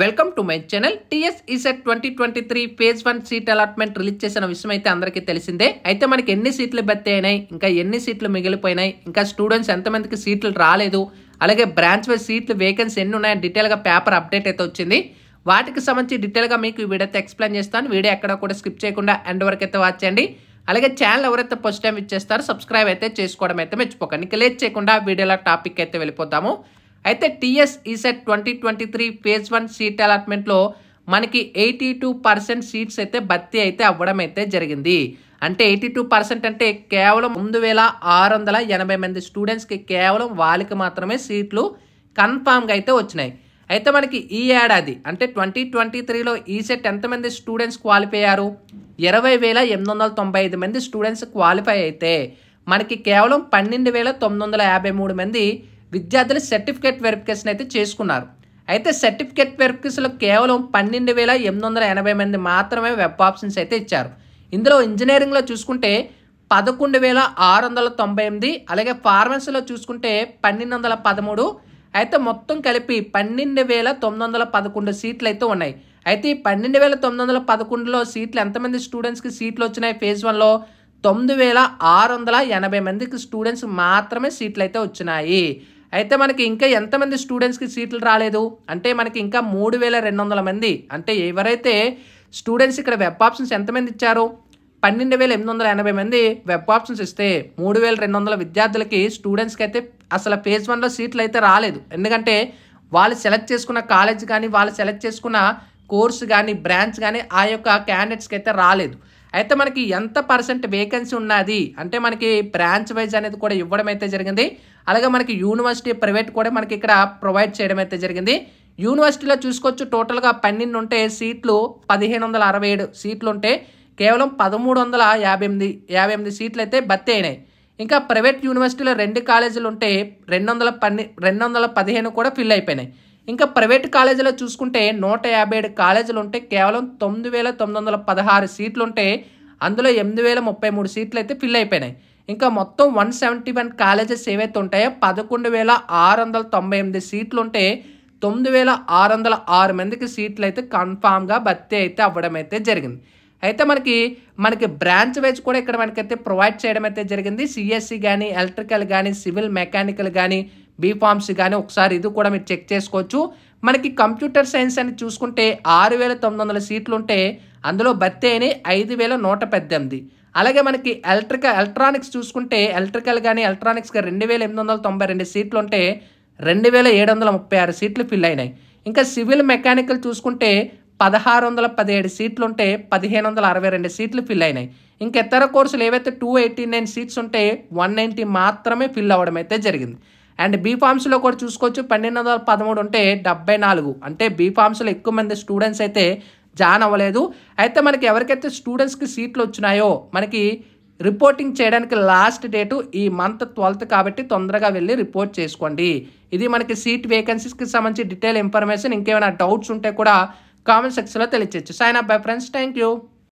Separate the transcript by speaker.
Speaker 1: welcome to my channel TS ECET twenty twenty three phase one seat allotment release చేసిన విషయం అయితే అందరికీ తెలిసిందే అయితే మనకి ఎన్ని సీట్లు భర్తీ అయినాయి ఇంకా ఎన్ని సీట్లు మిగిలిపోయినాయి ఇంకా స్టూడెంట్స్ ఎంతమందికి సీట్లు రాలేదు అలాగే బ్రాంచ్ వైజ్ సీట్లు వేకెన్సీ ఎన్ని ఉన్నాయని డీటెయిల్గా పేపర్ అప్డేట్ అయితే వచ్చింది వాటికి సంబంధించి డీటెయిల్గా మీకు ఈ వీడియో ఎక్స్ప్లెయిన్ చేస్తాను వీడియో ఎక్కడ కూడా స్కిప్ చేయకుండా ఎండ్ వరకు అయితే వాచ్ చేయండి అలాగే ఛానల్ ఎవరైతే ఫస్ట్ టైం ఇచ్చేస్తారో సబ్స్క్రైబ్ అయితే చేసుకోవడం అయితే మెచ్చిపోకండి ఇంకా లేట్ చేయకుండా వీడియోలో టాపిక్ అయితే వెళ్ళిపోతాము అయితే TS ECET twenty twenty three phase one seat అలాట్మెంట్లో మనకి ఎయిటీ టూ పర్సెంట్ సీట్స్ అయితే భర్తీ అయితే అవ్వడం అయితే జరిగింది అంటే ఎయిటీ టూ పర్సెంట్ అంటే కేవలం రెండు వేల ఆరు వందల ఎనభై మంది స్టూడెంట్స్కి కేవలం వాళ్ళకి మాత్రమే సీట్లు కన్ఫామ్గా అయితే వచ్చినాయి అయితే మనకి ఈ ఏడాది అంటే ట్వంటీ ట్వంటీ త్రీలో ఈసెట్ ఎంతమంది స్టూడెంట్స్ క్వాలిఫై అయ్యారు ఇరవై వేల ఎనిమిది వందల తొంభై ఐదు మంది స్టూడెంట్స్ క్వాలిఫై అయితే మనకి కేవలం పన్నెండు వేల తొమ్మిది వందల యాభై మూడు మంది విద్యార్థులు సర్టిఫికేట్ వెరిఫికేషన్ అయితే చేసుకున్నారు అయితే సర్టిఫికేట్ వెరిఫికేషన్లో కేవలం పన్నెండు వేల ఎనిమిది వందల ఎనభై మంది మాత్రమే వెబ్ ఆప్షన్స్ అయితే ఇచ్చారు ఇందులో ఇంజనీరింగ్లో చూసుకుంటే పదకొండు వేల ఆరు వందల తొంభై ఎనిమిది అలాగే ఫార్మసీలో చూసుకుంటే పన్నెండు వందల పదమూడు అయితే మొత్తం కలిపి పన్నెండు వేల తొమ్మిది వందల పదకొండు సీట్లు అయితే ఉన్నాయి అయితే ఈ పన్నెండు వేల తొమ్మిది వందల పదకొండులో సీట్లు ఎంతమంది స్టూడెంట్స్కి సీట్లు వచ్చినాయి ఫేజ్ వన్లో తొమ్మిది వేల ఆరు వందల ఎనభై మందికి స్టూడెంట్స్ మాత్రమే సీట్లు అయితే వచ్చినాయి అయితే మనకి ఇంకా ఎంతమంది స్టూడెంట్స్కి సీట్లు రాలేదు అంటే మనకి ఇంకా మూడు వేల రెండు వందల మంది అంటే ఎవరైతే స్టూడెంట్స్ ఇక్కడ వెబ్ ఆప్షన్స్ ఎంతమంది ఇచ్చారు పన్నెండు వేల ఎనిమిది వందల ఎనభై మంది వెబ్ ఆప్షన్స్ ఇస్తే మూడు వేల రెండు వందల విద్యార్థులకి స్టూడెంట్స్కి అయితే అసలు ఫేజ్ వన్లో సీట్లు అయితే రాలేదు ఎందుకంటే వాళ్ళు సెలెక్ట్ చేసుకున్న కాలేజ్ కానీ వాళ్ళు సెలెక్ట్ చేసుకున్న కోర్సు కానీ బ్రాంచ్ కానీ ఆ యొక్క క్యాండిడేట్స్కి అయితే రాలేదు అయితే మనకి ఎంత పర్సెంట్ వేకెన్సీ ఉన్నది అంటే మనకి బ్రాంచ్ వైజ్ అనేది కూడా ఇవ్వడం అయితే జరిగింది అలాగే మనకి యూనివర్సిటీ ప్రైవేట్ కూడా మనకి ఇక్కడ ప్రొవైడ్ చేయడం అయితే జరిగింది యూనివర్సిటీలో చూసుకోవచ్చు టోటల్గా పన్నెండు ఉంటే సీట్లు పదిహేను వందల అరవై ఏడు సీట్లు ఉంటే కేవలం పదమూడు వందల యాభై ఎనిమిది యాభై ఎనిమిది సీట్లు అయితే భర్తీ అయినాయి ఇంకా ప్రైవేట్ యూనివర్సిటీలో రెండు కాలేజీలు ఉంటే రెండు వందల పన్నె రెండు వందల పదిహేను కూడా ఫిల్ అయిపోయినాయి ఇంకా ప్రైవేట్ కాలేజీలో చూసుకుంటే నూట యాభై ఏడు కాలేజీలు ఉంటే కేవలం తొమ్మిది వేల తొమ్మిది వందల పదహారు సీట్లు ఉంటే అందులో ఎనిమిది వేల ముప్పై మూడు సీట్లు అయితే ఫిల్ అయిపోయినాయి ఇంకా మొత్తం వన్ సెవెంటీ వన్ కాలేజెస్ ఏవైతే ఉంటాయో పదకొండు వేల ఆరు వందల తొంభై ఎనిమిది సీట్లు ఉంటే తొమ్మిది వేల ఆరు వందల ఆరు మందికి సీట్లు అయితే కన్ఫామ్గా భర్తీ అయితే అవ్వడం అయితే జరిగింది అయితే మనకి మనకి బ్రాంచ్ వైజ్ కూడా ఇక్కడ మనకైతే ప్రొవైడ్ చేయడం అయితే జరిగింది సిఎస్సి కానీ ఎలక్ట్రికల్ కానీ సివిల్ మెకానికల్ కానీ బీఫామ్స్ కానీ ఒకసారి ఇది కూడా మీరు చెక్ చేసుకోవచ్చు మనకి కంప్యూటర్ సైన్స్ అని చూసుకుంటే ఆరు వేల తొమ్మిది వందల సీట్లు ఉంటే అందులో భర్తీ అయిన ఐదు వేల నూట పద్దెనిమిది అలాగే మనకి ఎలక్ట్రికల్ ఎలక్ట్రానిక్స్ చూసుకుంటే ఎలక్ట్రికల్ కానీ ఎలక్ట్రానిక్స్గా రెండు వేల ఎనిమిది వందల తొంభై రెండు సీట్లు ఉంటే రెండు వేల ఏడు వందల ముప్పై ఆరు సీట్లు ఫిల్ అయినాయి ఇంకా సివిల్ మెకానికల్ చూసుకుంటే పదహారు వందల పదిహేడు సీట్లు ఉంటే పదిహేను వందల అరవై రెండు సీట్లు ఫిల్ అయినాయి ఇంకా ఇతర కోర్సులు ఏవైతే టూ ఎయిటీ నైన్ సీట్స్ ఉంటే వన్ నైంటీ మాత్రమే ఫిల్ అవ్వడం అయితే జరిగింది అండ్ బీఫామ్స్లో కూడా చూసుకోవచ్చు పన్నెండు వందల పదమూడు ఉంటే డెబ్బై నాలుగు అంటే బీఫామ్స్లో ఎక్కువ మంది స్టూడెంట్స్ అయితే జాయిన్ అవ్వలేదు అయితే మనకి ఎవరికైతే స్టూడెంట్స్కి సీట్లు వచ్చినాయో మనకి రిపోర్టింగ్ చేయడానికి లాస్ట్ డేటు ఈ మంత్ ట్వెల్త్ కాబట్టి తొందరగా వెళ్ళి రిపోర్ట్ చేసుకోండి ఇది మనకి సీట్ వేకెన్సీస్కి సంబంధించి డీటెయిల్ ఇన్ఫర్మేషన్ ఇంకేమైనా డౌట్స్ ఉంటే కూడా కామెంట్ సెక్షన్లో తెలియచేయచ్చు sign up bye friends thank you